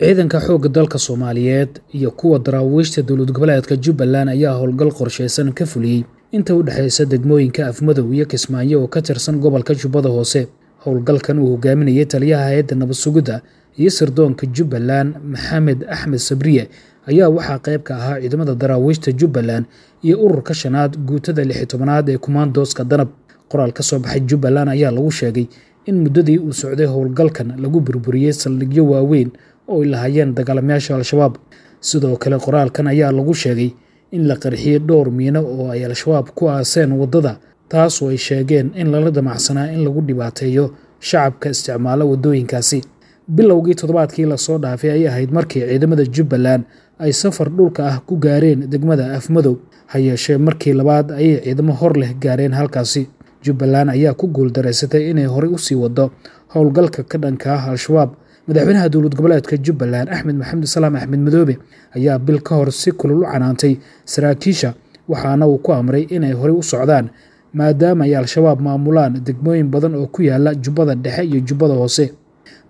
ciidanka xoogga dalka soomaaliyeed iyo kuwa daraawiishta dowlad goboleedka jubbaland ayaa howlgal qorshaysan ka fuliyey inta u dhexaysa degmooyinka afmadow iyo kismaayo oo ka tirsan gobolka jubbada hoose howlgalkan uu hogaaminayay taliyaha hay-adda nabadsugidda iyo sirdoonka jubbaland maxamed axmed sabriye ayaa waxaa qayb ka ahaa ciidamada daraawiishta jubbaland iyo ururka shanaad guutada lixi tobanaad ee kumaandooska danab qoraal ka soo baxay jubbaland ayaa lagu sheegay in muddadii uu socday howlgalkan lagu burburiyey saldhigyo waaweyn oo ay lahaayeen dagaalamayaasha al-shabaab sidoo kale qoraalkan ayaa lagu sheegay in la qarxiyey dhowr miino oo ay al-shabaab ku aaseen waddada taasoo ay sheegeen in lala damacsanaa in lagu dhibaateeyo shacabka isticmaala waddooyinkaasi bilowgii toddobaadkii lasoo dhaafay ayay ahayd markii ciidamada jubbaland ay safar dhulka ah ku gaareen degmada afmadow ha yeeshee markii labaad ayay ciidamo hor leh gaareen halkaasi jubbaland ayaa ku guuldaraysatay inay horey usii waddo howlgalka ka dhanka ah al-shabaab madaxweynaha dowlad goboleedka jubbaland axmed maxamed salaam axmed madoobe ayaa bil ka hor si kulul u canaantay saraakiisha waxaana uu ku amray inay horey u socdaan maadaama ay al-shabaab maamulaan degmooyin badan oo ku yaala jubbada dhexe iyo jubbada hoose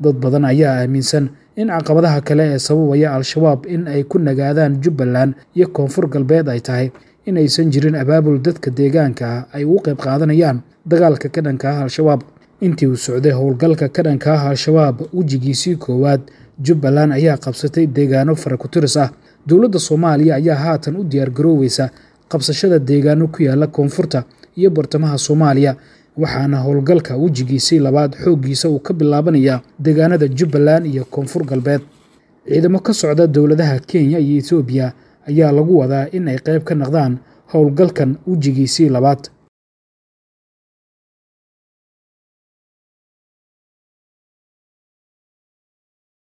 dad badan ayaa aaminsan in caqabadaha kale ee sababaya al-shabaab in ay ku nagaadaan jubbaland iyo koonfur galbeed ay tahay inaysan jirin abaabul dadka deegaanka ah ay ugu qayb qaadanayaan dagaalka ka dhanka ah al-shabaab intii uu socday howlgalka ka dhanka ah al-shabaab wejigiisii koowaad jubbaland ayaa qabsatay deegaano farakuturis ah dowladda soomaaliya ayaa haatan u diyaargarooweysa qabsashada deegaano ku yaalla koonfurta iyo bartamaha soomaaliya waxaana howlgalka wejigiisii labaad xooggiisa uu ka bilaabanayaa deegaanada jubbaland iyo koonfur galbeed ciidamo ka socda dowladaha kenya iyo ethoobiya ayaa lagu wadaa in ay qayb ka noqdaan howlgalkan wejigiisii labaad